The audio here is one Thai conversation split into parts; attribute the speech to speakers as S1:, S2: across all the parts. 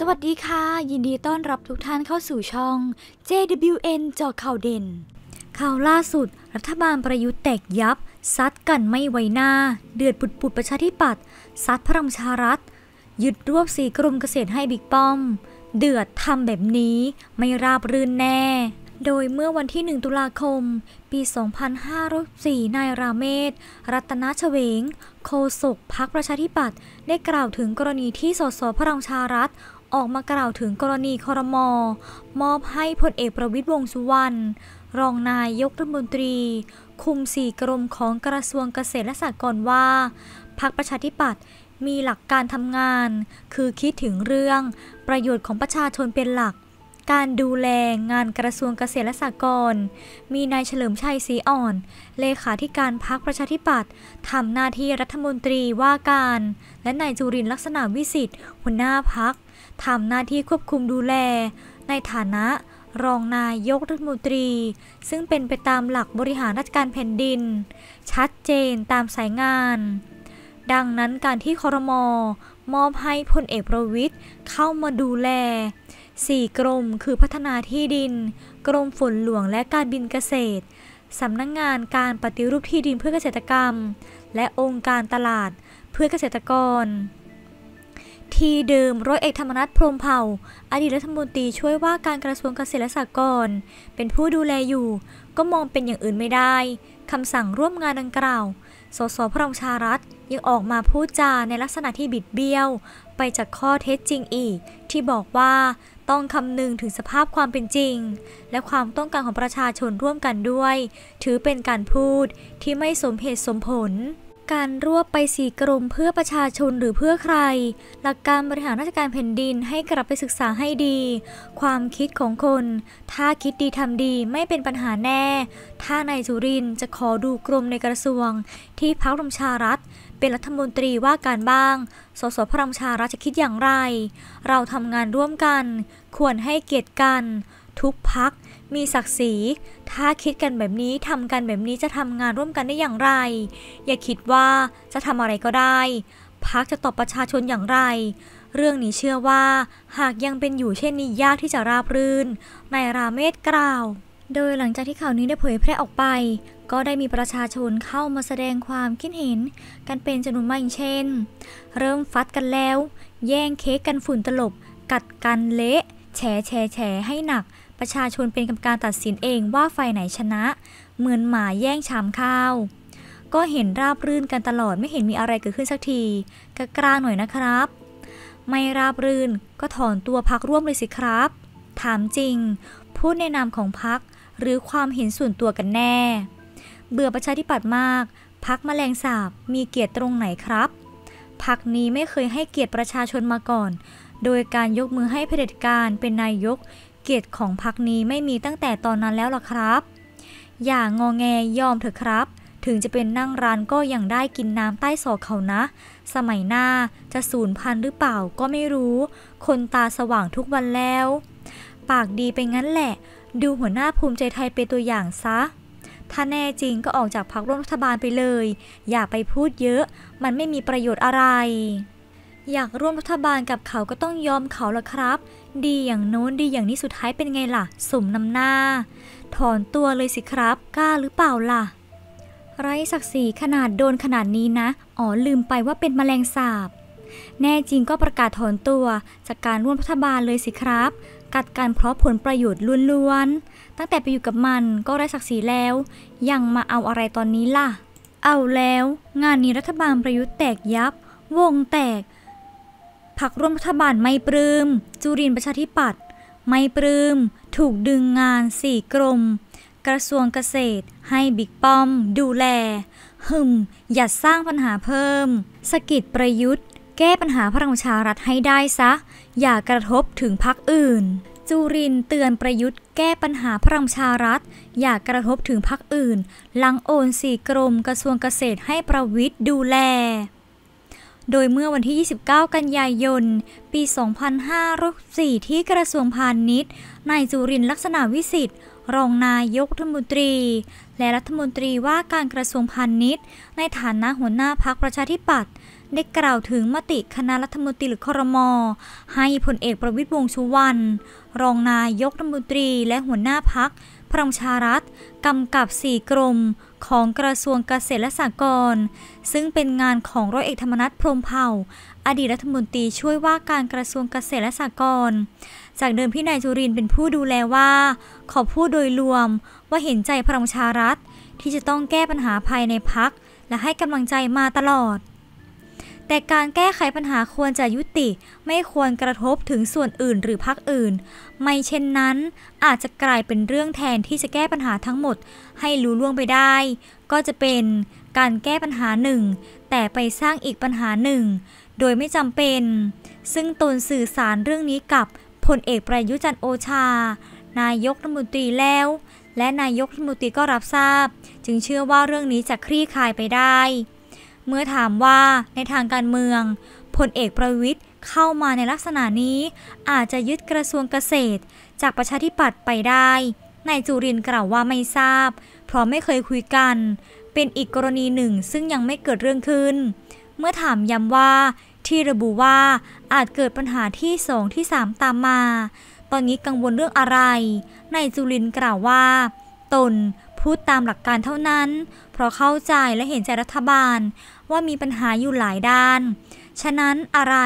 S1: สวัสดีค่ะ ยินดีต้อนรับทุกท่านเข้าสู่ช่อง JWN จอข่าวเด่น ข่าวล่าสุดรัฐบาลประยุทธ์แตกยับ ซัดกันไม่ไวหน้า เดือดปุดปุดประชาธิปัตย์ซัดพลังชารัฐยึดรวบสีกรมเกษตรให้บิ๊กป้อม เดือดทำแบบนี้ไม่ราบรื่นแน่โดยเมื่อวันที่ 1 ตุลาคม ปี 2504นายราเมศรัตนชเวง โคศกพักประชาธิปัตย์ได้กล่าวถึงกรณีที่สสพระรังชารัฐ ออกมากล่าวถึงกรณีคอรมอมอบให้พลเอกประวิตยวงสุวรรณรองนายยกรัฐมนตรี คุมสี่กรมของกระทรวงเกษตรและสหกรณ์ว่าพักประชาธิปัตย์มีหลักการทำงาน คือคิดถึงเรื่อง ประโยชน์ของประชาชนเป็นหลักการดูแลงานกระทรวงเกษตรและสหกรณ์มีนายเฉลิมชัยศรีอ่อน เลขาธิการพรรคประชาธิปัตย์ทำหน้าที่รัฐมนตรีว่าการ และนายจุรินลักษณะวิสิทธิ์หัวหน้าพรรคทำหน้าที่ควบคุมดูแล ในฐานะรองนายกรัฐมนตรี ซึ่งเป็นไปตามหลักบริหารราชการแผ่นดิน ชัดเจนตามสายงาน ดังนั้นการที่คอรมอมอบให้พลเอกประวิทย์เข้ามาดูแล4 กรมคือพัฒนาที่ดินกรมฝนหลวงและการบินเกษตรสำนักงงานการปฏิรูปที่ดินเพื่อเกษตรกรรม และองค์การตลาดเพื่อเกษตรกร ทีเดิมร้อยเอกธรรมนัฐพรมเผ่า อดีตรัฐมนตรีช่วยว่าการกระทรวงเกษตรและสหกรณ์เป็นผู้ดูแลอยู่ ก็มองเป็นอย่างอื่นไม่ได้คำสั่งร่วมงานดังกล่าวสสพรรองชารัฐยังออกมาพูดจาในลักษณะที่บิดเบี้ยวไปจากข้อเท็จจริงอีกที่บอกว่าต้องคำนึงถึงสภาพความเป็นจริง และความต้องการของประชาชนร่วมกันด้วย ถือเป็นการพูดที่ไม่สมเหตุสมผลการรวบไปสี่กลุ่มเพื่อประชาชนหรือเพื่อใคร หลักการบริหารราชการแผ่นดินให้กลับไปศึกษาให้ดี ความคิดของคน ถ้าคิดดีทำดีไม่เป็นปัญหาแน่ ถ้านายสุรินจะขอดูกรมในกระทรวง ที่พักรมชารัฐเป็นรัฐมนตรีว่าการบ้าง สสพรรังชารัฐจะคิดอย่างไร เราทำงานร่วมกัน ควรให้เกียรติกันทุกพักมีศักดิ์ศรี ถ้าคิดกันแบบนี้ทำกันแบบนี้จะทำงานร่วมกันได้อย่างไร อย่าคิดว่าจะทำอะไรก็ได้ พักจะตอบประชาชนอย่างไร เรื่องนี้เชื่อว่า หากยังเป็นอยู่เช่นนี้ยากที่จะราบรื่น นายราเมศกล่าว โดยหลังจากที่ข่าวนี้ได้เผยแพร่ออกไป ก็ได้มีประชาชนเข้ามาแสดงความคิดเห็นกันเป็นจำนวนมากเช่น เริ่มฟัดกันแล้ว แย่งเค้กกันฝุ่นตลบ กัดกันเละแฉแฉแฉให้หนักประชาชนเป็นกรรมการตัดสินเองว่าไฟไหนชนะ เหมือนหมาแย่งชามข้าว ก็เห็นราบรื่นกันตลอดไม่เห็นมีอะไรเกิดขึ้นสักทีกกล้าหน่อยนะครับ ไม่ราบรื่นก็ถอนตัวพักร่วมเลยสิครับ ถามจริงพูดในนามของพักหรือความเห็นส่วนตัวกันแน่ เบื่อประชาธิปัตย์มาก พักแมลงสาบมีเกียรติตรงไหนครับพักนี้ไม่เคยให้เกียรติประชาชนมาก่อน โดยการยกมือให้เผด็จการเป็นนายกเกียรติของพรรคนี้ไม่มีตั้งแต่ตอนนั้นแล้วล่ะครับ อย่างงอแงยอมเถอะครับ ถึงจะเป็นนั่งร้านก็ยังได้กินน้ำใต้ศอกเขานะ สมัยหน้าจะสูญพันธุ์หรือเปล่าก็ไม่รู้ คนตาสว่างทุกวันแล้ว ปากดีไปงั้นแหละ ดูหัวหน้าภูมิใจไทยเป็นตัวอย่างซะ ถ้าแน่จริงก็ออกจากพรรคร่วมรัฐบาลไปเลย อย่าไปพูดเยอะ มันไม่มีประโยชน์อะไรอยากร่วมรัฐบาลกับเขาก็ต้องยอมเขาละครับ ดีอย่างโน้นดีอย่างนี้สุดท้ายเป็นไงล่ะสมนำหน้า ถอนตัวเลยสิครับ กล้าหรือเปล่าล่ะ ไรศักดิ์ศรีขนาดโดนขนาดนี้นะ อ๋อลืมไปว่าเป็นมแมลงสาบ แน่จริงก็ประกาศถอนตัว จากการร่วมรัฐบาลเลยสิครับ กัดกันเพราะผลประโยชน์ล้วนๆ ตั้งแต่ไปอยู่กับมันก็ไรศักดิ์ศรีแล้ว ยังมาเอาอะไรตอนนี้ล่ะ เอาแล้ว งานนี้รัฐบาลประยุทธ์แตกยับ วงแตกพักร่วมรัฐบาลไม่ปลืม้มจุรินประชาธิปัตย์ไม่ปลืม้มถูกดึงงานสี่กรม กระทรวงเกษตรให้บิ๊กป้อม ดูแล หึมอย่าสร้างปัญหาเพิ่ม สกิดประยุทธ์ แก้ปัญหาพลังประชารัฐให้ได้ซะ อย่ากระทบถึงพักอื่นจุรินเตือนประยุทธ์แก้ปัญหาพลังประชารัฐ อย่ากระทบถึงพักอื่นหลังโอนสี่กรม กระทรวงเกษตรให้ประวิทย์ดูแลโดยเมื่อวันที่ 29 กันยายน ปี 2564ที่กระทรวงพาณิชย์ นายจุรินลักษณะวิสิทธิ์ รองนายกรัฐมนตรี และรัฐมนตรีว่าการกระทรวงพาณิชย์ ในฐานะหัวหน้าพักประชาธิปัตย์ได้กล่าวถึงมติคณะรัฐมนตรีหรือครม ให้พลเอกประวิตรวงสุวรรณรองนายกรัฐมนตรีและหัวหน้าพักพลังชารัฐกำกับ4กรมของกระทรวงเกษตรและสหกรณ์ซึ่งเป็นงานของร้อยเอกธรรมนัฐพรมเผ่า อดีตรัฐมนตรีช่วยว่าการกระทรวงเกษตรและสหกรณ์จากเดิมพี่นายจุรินเป็นผู้ดูแลว่า ขอพูดโดยรวมว่าเห็นใจพลังชารัฐ ที่จะต้องแก้ปัญหาภายในพักและให้กำลังใจมาตลอดแต่การแก้ไขปัญหาควรจะยุติไม่ควรกระทบถึงส่วนอื่นหรือพักอื่น ไม่เช่นนั้นอาจจะกลายเป็นเรื่องแทนที่จะแก้ปัญหาทั้งหมดให้รู้ล่วงไปได้ ก็จะเป็นการแก้ปัญหาหนึ่งแต่ไปสร้างอีกปัญหาหนึ่งโดยไม่จำเป็น ซึ่งตนสื่อสารเรื่องนี้กับพลเอกประยุจันโอชา นายกรัฐมนตรีแล้ว และนายกรัฐมนตรีก็รับทราบ จึงเชื่อว่าเรื่องนี้จะคลี่คลายไปได้เมื่อถามว่าในทางการเมืองพลเอกประวิทย์เข้ามาในลักษณะนี้ อาจจะยึดกระทรวงเกษตร จากประชาธิปัตย์ไปได้ นายจุรินกล่าวว่าไม่ทราบ เพราะไม่เคยคุยกัน เป็นอีกกรณีหนึ่งซึ่งยังไม่เกิดเรื่องขึ้น เมื่อถามย้ำว่า ที่ระบุว่า อาจเกิดปัญหาที่สองที่สามตามมา ตอนนี้กังวลเรื่องอะไรนายจุรินกล่าวว่า ตนพูดตามหลักการเท่านั้น เพราะเข้าใจและเห็นใจรัฐบาลว่ามีปัญหาอยู่หลายด้าน ฉะนั้นอะไร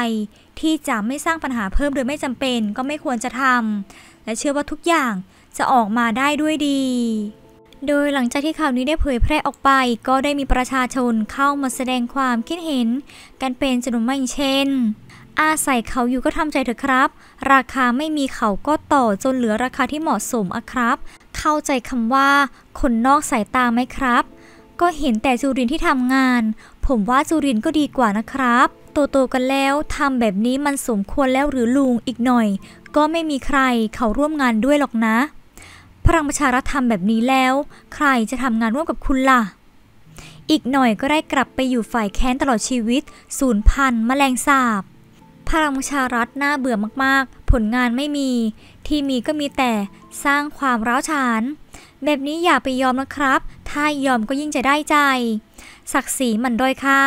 S1: ที่จะไม่สร้างปัญหาเพิ่มโดยไม่จำเป็น ก็ไม่ควรจะทำ และเชื่อว่าทุกอย่างจะออกมาได้ด้วยดี โดยหลังจากที่ข่าวนี้ได้เผยแพร่ออกไปก็ได้มีประชาชนเข้ามาแสดงความคิดเห็นกันเป็นจำนวนมากเช่น อาศัยเขาอยู่ก็ทำใจเถอะครับ ราคาไม่มีเขาก็ต่อจนเหลือราคาที่เหมาะสมอะครับเข้าใจคำว่า คนนอกสายตาไหมครับ ก็เห็นแต่จูรินที่ทำงาน ผมว่าจูรินก็ดีกว่านะครับ โตโตกันแล้วทำแบบนี้มันสมควรแล้วหรือลุงอีกหน่อย ก็ไม่มีใครเขาร่วมงานด้วยหรอกนะพลังประชารัฐทำแบบนี้แล้ว ใครจะทำงานร่วมกับคุณล่ะ อีกหน่อยก็ได้กลับไปอยู่ฝ่ายแค้นตลอดชีวิตศูนย์พันแมลงสาบพลังประชารัฐน่าเบื่อมาก ๆ ผลงานไม่มี ที่มีก็มีแต่สร้างความร้าวฉาน แบบนี้อย่าไปยอมนะครับ ถ้ายอมก็ยิ่งจะได้ใจ ศักดิ์ศรีมันด้อยค่า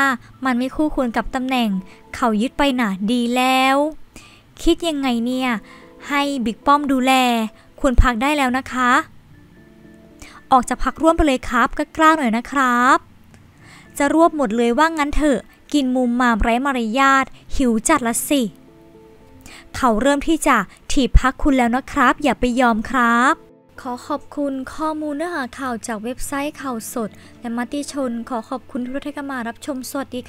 S1: มันไม่คู่ควรกับตำแหน่ง เขายึดไปหนาดีแล้ว คิดยังไงเนี่ย ให้บิ๊กป้อมดูแล ควรพักได้แล้วนะคะ ออกจากพักร่วมไปเลยครับกล้าๆหน่อยนะครับ จะรวบหมดเลยว่างั้นเถอะ กินมุมมามไร้มารยาทหิวจัดละสิเขาเริ่มที่จะถีบพักคุณแล้วนะครับ อย่าไปยอมครับ ขอขอบคุณข้อมูลเนื้อหาข่าวจากเว็บไซต์ข่าวสด และมติชน ขอขอบคุณทุกท่านที่มารับชมสวัสดีค่ะ